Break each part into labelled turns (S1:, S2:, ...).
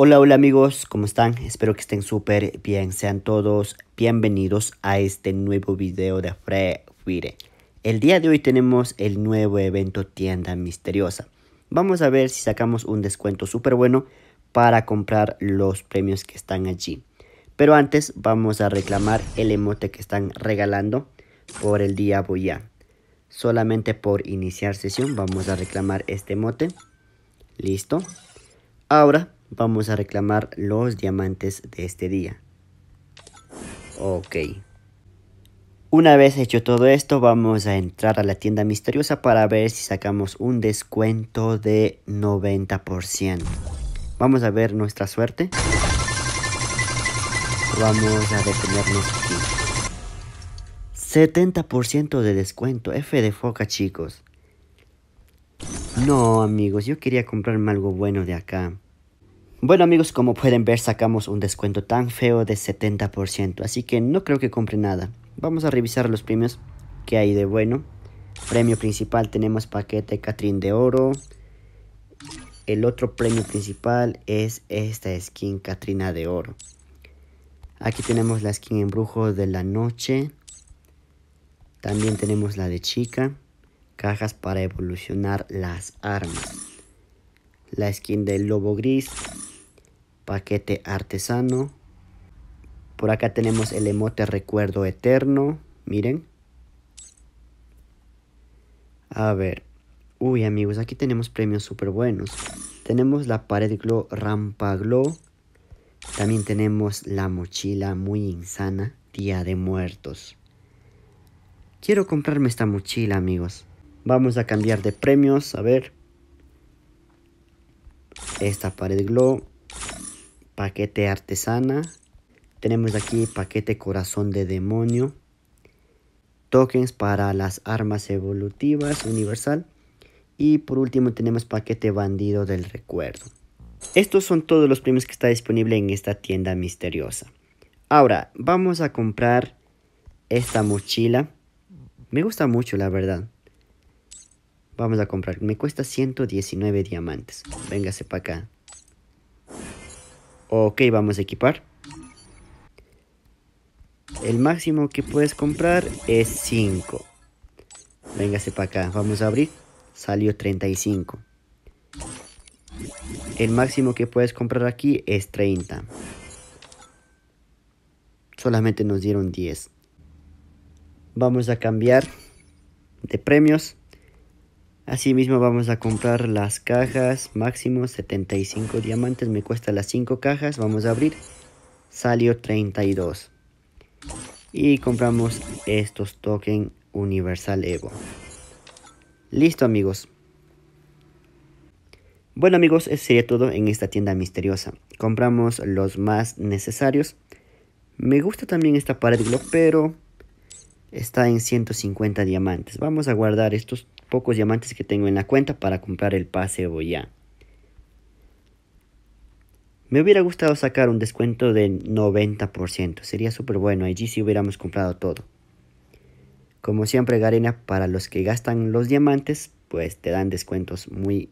S1: Hola, hola amigos, ¿cómo están? Espero que estén súper bien. Sean todos bienvenidos a este nuevo video de Free Fire. El día de hoy tenemos el nuevo evento Tienda Misteriosa. Vamos a ver si sacamos un descuento súper bueno para comprar los premios que están allí. Pero antes vamos a reclamar el emote que están regalando por el día Boya. Solamente por iniciar sesión vamos a reclamar este emote. Listo. Ahora vamos a reclamar los diamantes de este día. Ok. Una vez hecho todo esto, vamos a entrar a la tienda misteriosa para ver si sacamos un descuento de 90%. Vamos a ver nuestra suerte. Vamos a detenernos aquí. 70% de descuento. F de foca, chicos. No, amigos, yo quería comprarme algo bueno de acá. Bueno amigos, como pueden ver sacamos un descuento tan feo de 70%, así que no creo que compre nada. Vamos a revisar los premios que hay de bueno. Premio principal tenemos paquete Catrín de Oro. El otro premio principal es esta skin Catrina de Oro. Aquí tenemos la skin Embrujo de la Noche. También tenemos la de Chica. Cajas para evolucionar las armas. La skin del Lobo Gris paquete artesano. Por acá tenemos el emote recuerdo eterno, miren. A ver, uy amigos, aquí tenemos premios súper buenos. Tenemos la pared glow, rampa glow. También tenemos la mochila muy insana, día de muertos. Quiero comprarme esta mochila amigos. Vamos a cambiar de premios, a ver. Esta pared glow, paquete artesana. Tenemos aquí paquete corazón de demonio. Tokens para las armas evolutivas universal. Y por último tenemos paquete bandido del recuerdo. Estos son todos los premios que está disponible en esta tienda misteriosa. Ahora, vamos a comprar esta mochila. Me gusta mucho, la verdad. Vamos a comprar. Me cuesta 119 diamantes. Véngase para acá. Ok, vamos a equipar. El máximo que puedes comprar es 5. Véngase para acá, vamos a abrir. Salió 35. El máximo que puedes comprar aquí es 30. Solamente nos dieron 10. Vamos a cambiar de premios. Asimismo vamos a comprar las cajas, máximo 75 diamantes, me cuesta las 5 cajas, vamos a abrir, salió 32. Y compramos estos token Universal Evo. Listo amigos. Bueno amigos, eso sería todo en esta tienda misteriosa. Compramos los más necesarios. Me gusta también esta pared pero está en 150 diamantes. Vamos a guardar estos pocos diamantes que tengo en la cuenta para comprar el pase ya. Me hubiera gustado sacar un descuento de 90%. Sería súper bueno. Allí si hubiéramos comprado todo. Como siempre, Garena, para los que gastan los diamantes, pues te dan descuentos muy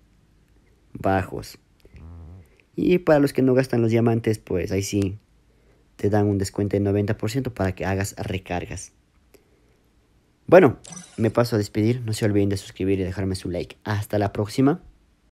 S1: bajos. Y para los que no gastan los diamantes, pues ahí sí te dan un descuento del 90% para que hagas recargas. Bueno, me paso a despedir. No se olviden de suscribir y dejarme su like. Hasta la próxima.